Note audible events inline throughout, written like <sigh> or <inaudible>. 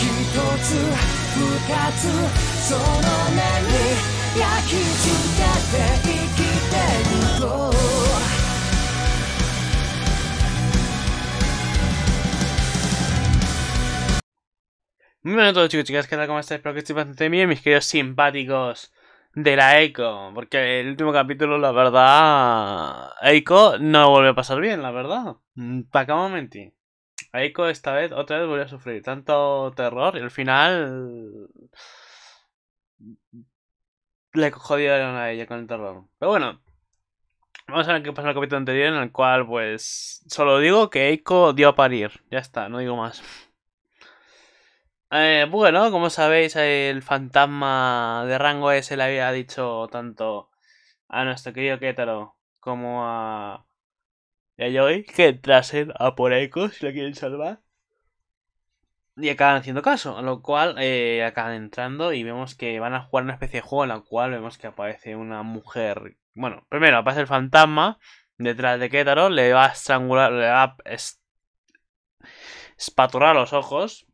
Muy buenas a todos chicos chicas, ¿qué tal? ¿Cómo estáis? Espero que estéis bastante bien, mis queridos simpáticos de la Eiko, porque el último capítulo, la verdad, Eiko no vuelve a pasar bien, la verdad. Mm, ¿Para qué mentir? Eiko esta vez, otra vez, volvió a sufrir tanto terror y al final. Le jodieron a ella con el terror. Pero bueno, Vamos a ver qué pasa en el capítulo anterior, en el cual, pues. Solo digo que Eiko dio a parir. Ya está, no digo más. Eh, bueno, como sabéis, el fantasma de rango S le había dicho tanto a nuestro querido Ketaro como a ahí Joy que entrasen a por si lo quieren salvar. Y acaban haciendo caso, a lo cual eh, acaban entrando y vemos que van a jugar una especie de juego en la cual vemos que aparece una mujer. Bueno, primero aparece el fantasma detrás de Kétaro le va a estrangular, le va a espaturar los ojos.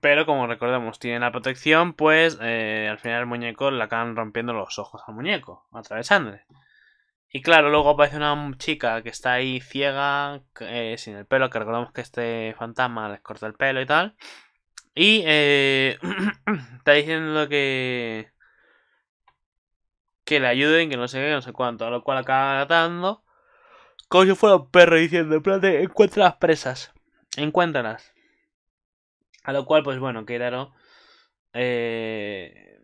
Pero como recordemos, tiene la protección, pues eh, al final el muñeco le acaban rompiendo los ojos al muñeco, atravesándole. Y claro, luego aparece una chica que está ahí ciega, eh, sin el pelo, que recordamos que este fantasma les corta el pelo y tal. Y eh, <clears throat> está diciendo que... Que le ayuden, que no sé qué, no sé cuánto. A lo cual acaba atando. Como si fuera un perro diciendo, en encuentra las presas. Encuéntralas. A lo cual, pues bueno, quedaron Eh,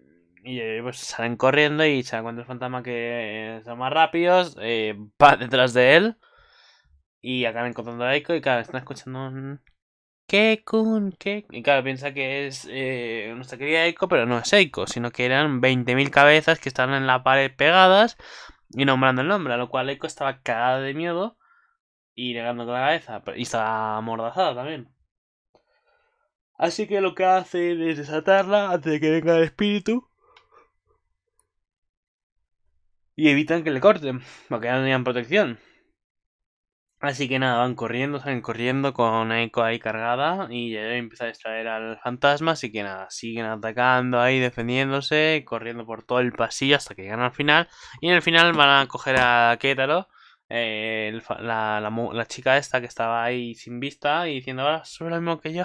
y eh, pues salen corriendo y se encuentra el fantasma que eh, son más rápidos, eh, va <laughs> detrás de él y acaban encontrando a Eiko y claro, están escuchando un... ¿Qué kun? ¿Qué? Y claro, piensa que es nuestra querida Eiko, pero no es Eiko, sino que eran 20.000 cabezas que estaban en la pared pegadas y nombrando el nombre, a lo cual Eiko estaba cagada de miedo y negando con la cabeza y estaba amordazada también. Así que lo que hace es desatarla antes de que venga el espíritu y evitan que le corten, porque ya no tenían protección. Así que nada, van corriendo, salen corriendo con Echo ahí cargada y empieza a extraer al fantasma, así que nada, siguen atacando ahí, defendiéndose, corriendo por todo el pasillo hasta que llegan al final. Y en el final van a coger a Kétalo. Eh, la, chica esta que estaba ahí sin vista y diciendo ahora soy lo mismo que yo.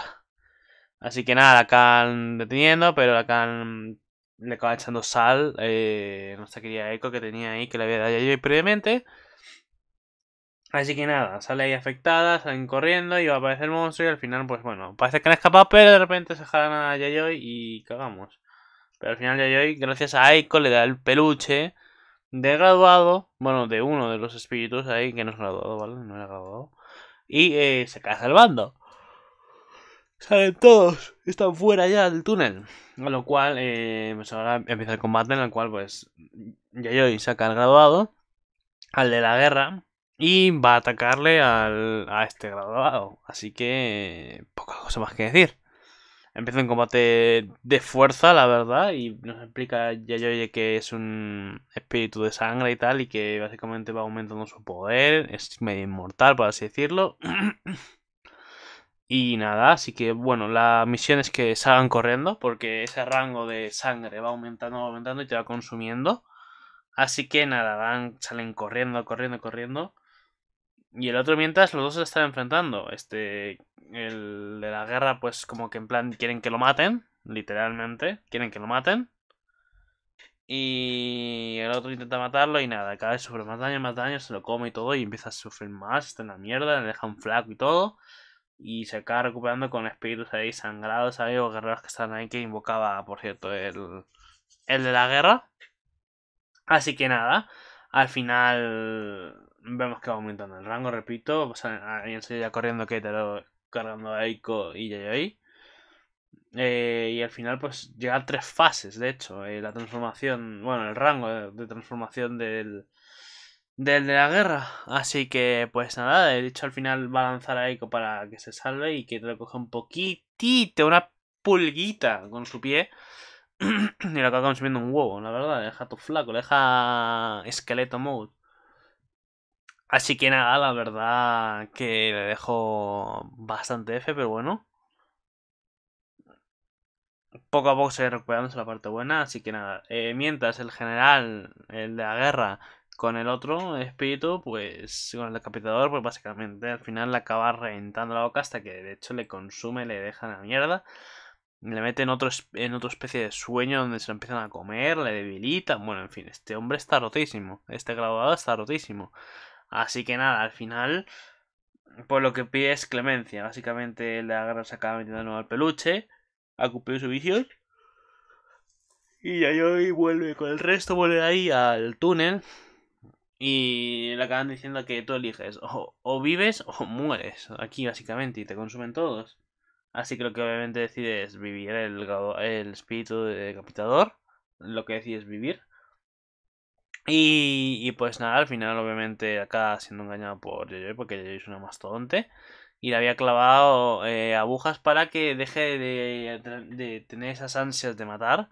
Así que nada, la acaban deteniendo, pero la acaban le acaba echando sal, eh, no querida Echo que tenía ahí, que le había dado Yayoi previamente. Así que nada, sale ahí afectada, salen corriendo y va a aparecer el monstruo y al final, pues bueno, parece que han escapado, pero de repente se jalan a Yayoi y cagamos. Pero al final Yayoi, gracias a Aiko, le da el peluche de graduado, bueno, de uno de los espíritus ahí, que no es graduado, ¿vale? No era graduado. Y eh, se cae salvando salen todos, están fuera ya del túnel. Con lo cual, eh, pues ahora empieza el combate en el cual, pues, Yayoi saca al graduado, al de la guerra, y va a atacarle al, a este graduado. Así que, poca cosa más que decir. Empieza un combate de fuerza, la verdad, y nos explica Yayoi que es un espíritu de sangre y tal, y que básicamente va aumentando su poder, es medio inmortal, por así decirlo. <clears throat> Y nada, así que bueno, la misión es que salgan corriendo porque ese rango de sangre va aumentando, va aumentando y te va consumiendo. Así que nada, salen corriendo, corriendo, corriendo. Y el otro mientras los dos se están enfrentando. Este, el de la guerra pues como que en plan quieren que lo maten, literalmente, quieren que lo maten. Y el otro intenta matarlo y nada, cada vez sufre más daño, más daño, se lo come y todo y empieza a sufrir más, está en la mierda, le deja un flaco y todo y se acaba recuperando con espíritus ahí sangrados, ahí o guerreros que están ahí que invocaba, por cierto, el, el de la guerra. Así que nada, al final vemos que va aumentando el rango, repito, pues ahí enseguida corriendo lo... cargando a Eiko y Yayoi. Eh, y al final pues llegan tres fases, de hecho, eh, la transformación, bueno, el rango de transformación del, del de la guerra. Así que, pues nada, de hecho al final va a lanzar a Eiko para que se salve y que coja un poquitito, una pulguita con su pie. <clears throat> y lo acaba consumiendo un huevo, la verdad. Le deja tu flaco, le deja esqueleto mode. Así que nada, la verdad que le dejo bastante F, pero bueno. Poco a poco se va la parte buena, así que nada. Eh, mientras el general, el de la guerra, con el otro espíritu, pues con el decapitador, pues básicamente al final le acaba reventando la boca hasta que de hecho le consume, le deja la mierda. Le mete en, en otra especie de sueño donde se lo empiezan a comer, le debilitan. Bueno, en fin, este hombre está rotísimo. Este graduado está rotísimo. Así que nada, al final, pues lo que pide es clemencia. Básicamente, le agarra se acaba metiendo de nuevo al peluche, ha cumplido su visión. Y ahí vuelve con el resto, vuelve ahí al túnel, y le acaban diciendo que tú eliges o, vives o mueres. Aquí básicamente y te consumen todos. Así que lo que obviamente decides vivir el, espíritu de decapitador. Lo que es vivir. Y, pues nada, al final obviamente acaba siendo engañado por porque Yoyoy es una mastodonte. Y le había clavado eh, agujas para que deje de, de, tener esas ansias de matar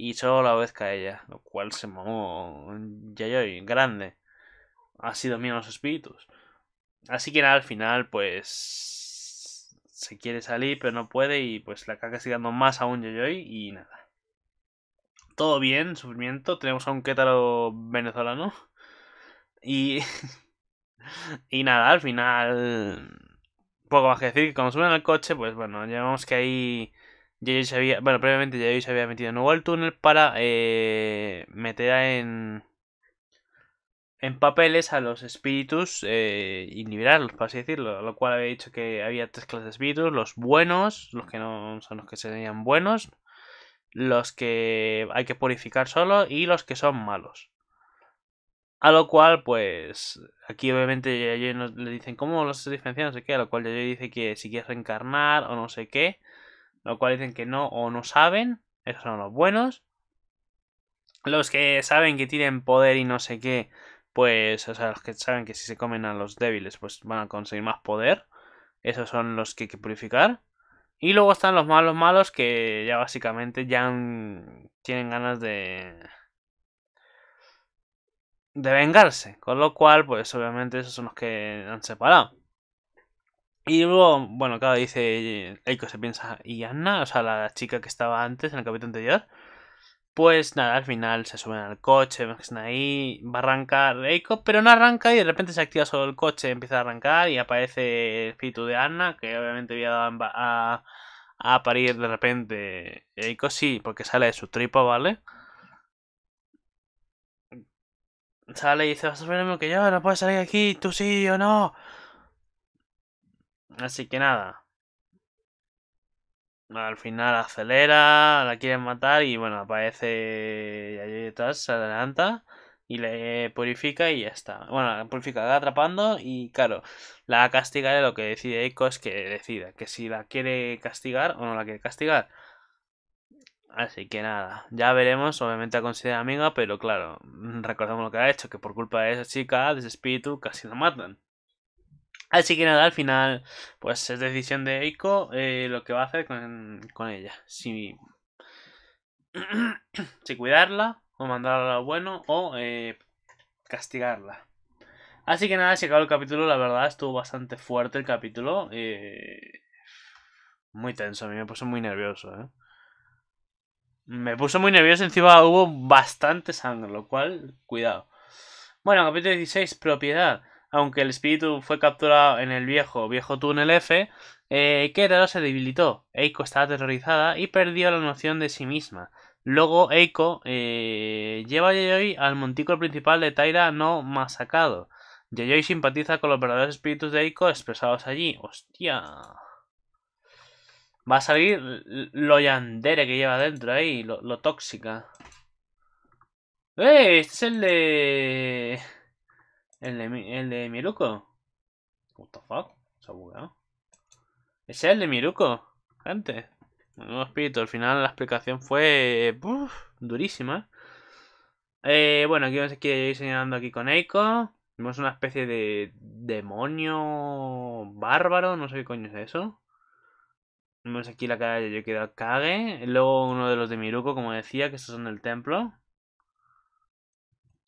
y solo la obedezca a ella, lo cual se mamó Yayoi, grande. Ha sido mío los espíritus. Así que nada, al final, pues. Se quiere salir, pero no puede, y pues la caca sigue dando más un Yayoi, y nada. Todo bien, sufrimiento. Tenemos a un quétaro venezolano. Y. <laughs> y nada, al final. Poco más que decir. Cuando suben al coche, pues bueno, ya vemos que hay se bueno, previamente se había metido de nuevo al túnel para eh, meter en, en papeles a los espíritus eh, y liberarlos, por así decirlo. Lo cual había dicho que había tres clases de espíritus: los buenos, los que no son los que serían buenos, los que hay que purificar solo y los que son malos. A lo cual, pues, aquí obviamente a le dicen cómo los diferencian, no sé qué, a lo cual Yayo dice que si quieres reencarnar o no sé qué, lo cual dicen que no o no saben, esos son los buenos. Los que saben que tienen poder y no sé qué, pues, o sea, los que saben que si se comen a los débiles, pues van a conseguir más poder. Esos son los que hay que purificar. Y luego están los malos malos que ya básicamente ya tienen ganas de de vengarse, con lo cual pues obviamente esos son los que han separado. Y luego, bueno, claro, dice Eiko se piensa, y Anna, o sea, la chica que estaba antes en el capítulo anterior, pues nada, al final se suben al coche, ahí, va a arrancar Eiko, pero no arranca y de repente se activa solo el coche, empieza a arrancar y aparece el espíritu de Anna, que obviamente había dado a, a parir de repente Eiko, sí, porque sale de su tripa, ¿vale? Sale y dice, vas a ver que yo, no puedes salir aquí, tú sí o no. Así que nada. Al final acelera, la quieren matar y bueno, aparece detrás, se adelanta y le purifica y ya está. Bueno, la purifica, la atrapando y claro, la castiga de lo que decide Eiko es que decida que si la quiere castigar o no la quiere castigar. Así que nada, ya veremos, obviamente a considera amiga, pero claro, recordemos lo que ha hecho, que por culpa de esa chica, de ese espíritu, casi la matan. Así que nada, al final, pues es decisión de Eiko eh, lo que va a hacer con, ella. Si, <clears throat> si cuidarla, o mandarla a lo bueno, o eh, castigarla. Así que nada, se acabó el capítulo. La verdad, estuvo bastante fuerte el capítulo. Eh, muy tenso, a mí me puso muy nervioso. ¿eh? Me puso muy nervioso. Encima hubo bastante sangre, lo cual, cuidado. Bueno, capítulo 16, propiedad aunque el espíritu fue capturado en el viejo, viejo túnel F, eh, se debilitó. Eiko estaba aterrorizada y perdió la noción de sí misma. Luego Eiko eh, lleva a Yayoi al montículo principal de Taira no masacado. Yayoi simpatiza con los verdaderos espíritus de Eiko expresados allí. ¡Hostia! Va a salir lo yandere que lleva dentro ahí, lo, lo tóxica. ¡Eh! Este es el de... ¿El de, el Miruko? What the fuck? Se ha bugueado. ¿Ese es el de Miruko? Gente. No, espíritu. Al final la explicación fue... durísima. Eh, bueno, aquí vamos a ir señalando aquí con Eiko. Vemos una especie de demonio bárbaro. No sé qué coño es eso. Vemos aquí la cara de Yokida Kage. Luego uno de los de Miruko, como decía, que estos son del templo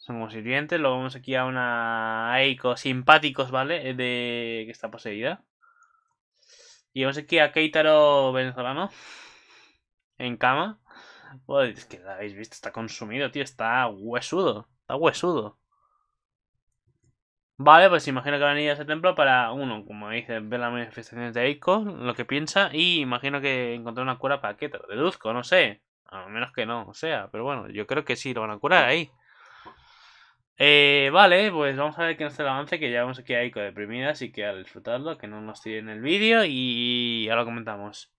son sirvientes, Luego vemos aquí a una Aiko simpáticos, ¿vale? Eh, de que está poseída. Y vamos aquí a Keitaro venezolano. En cama. es que la habéis visto, está consumido, tío. Está huesudo. Está huesudo. Vale, pues imagino que van a ir a ese templo para, uno, como dice, ver las manifestaciones de Eiko lo que piensa, y imagino que encontrar una cura para Keitaro. Deduzco, no sé. A menos que no, o sea, pero bueno, yo creo que sí lo van a curar ahí. Eh, vale, pues vamos a ver qué nos trae el avance, que llevamos aquí a Ico deprimida, así que a disfrutarlo, que no nos tiren el vídeo y ya lo comentamos.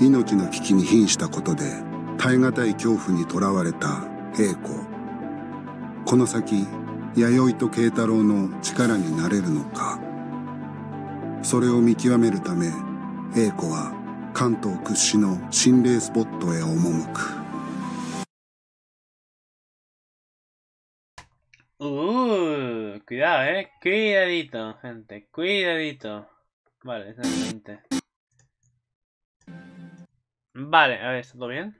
命の危機に瀕したことで耐え難い恐怖にとらわれた英子この先弥生と慶太郎の力になれるのかそれを見極めるため英子は関東屈指の心霊スポットへ赴く Uh, cuidado, eh. Cuidadito, gente. Cuidadito. Vale, exactamente. Vale, a ver, ¿está todo bien?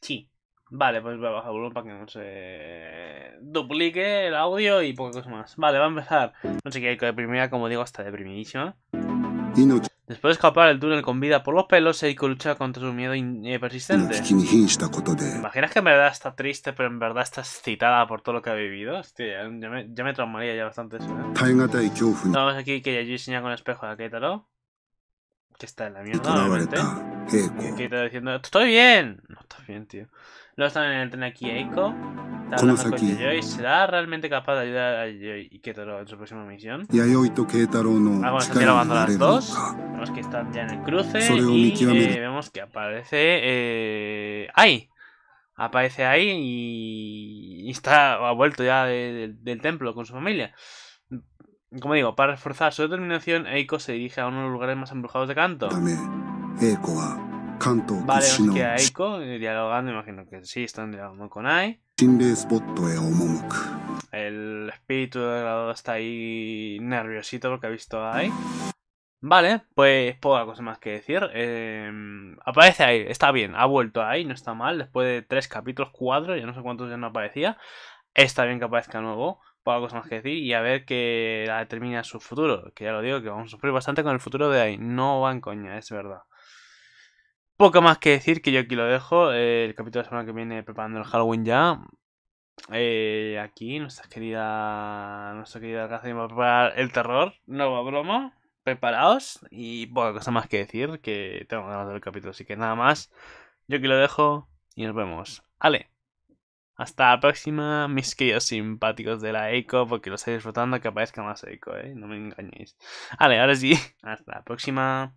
Sí. Vale, pues voy a bajar volumen para que no se duplique el audio y pocos más. Vale, va a empezar. No sé qué, primera, como digo, está deprimidísima. Después de escapar el túnel con vida por los pelos, Eiko lucha contra su miedo eh, persistente. ¿Imaginas que en verdad está triste, pero en verdad está excitada por todo lo que ha vivido? Hostia, ya me, ya me traumaría ya bastante eso, ¿eh? aquí que enseña con el espejo a Keitaro. Que está en la mierda, obviamente. Keitaro diciendo, ¡Estoy bien! No, estás bien, tío. Luego están en el tren aquí Eiko. ¿será realmente capaz de ayudar a Yoy y Ketaro en su próxima misión? Y to Ketaro no ah, bueno, están grabando las dos. Vemos que están ya en el cruce y eh, vemos que aparece... Eh... ¡Ay! Aparece ahí y, está, ha vuelto ya del templo con su familia. Como digo, para reforzar su determinación, Eiko se dirige a uno de los lugares más embrujados de Kanto. Kanto vale, vemos que a Eiko eh, dialogando, imagino que sí, están dialogando con Ai. El espíritu está ahí nerviosito porque ha visto ahí. Vale, pues poca cosa más que decir. Em, aparece ahí, está bien, ha vuelto ahí, no está mal. Después de tres capítulos, cuatro, ya no sé cuántos ya no aparecía. Está bien que aparezca nuevo, poca cosa más que decir. Y a ver qué la determina su futuro. Que ya lo digo, que vamos a sufrir bastante con el futuro de ahí. No van coña, es verdad. Poco más que decir, que yo aquí lo dejo. Eh, el capítulo de la semana que viene preparando el Halloween ya. Eh, aquí nuestra querida nuestra querida casa va a preparar el terror, nueva broma, preparaos y poca cosa más que decir que tengo ganas del capítulo, así que nada más, yo aquí lo dejo y nos vemos. Ale, hasta la próxima, mis queridos simpáticos de la ECO, porque lo estáis disfrutando que aparezca más ECO, eh, no me engañéis. Ale, ahora sí, <laughs> hasta la próxima.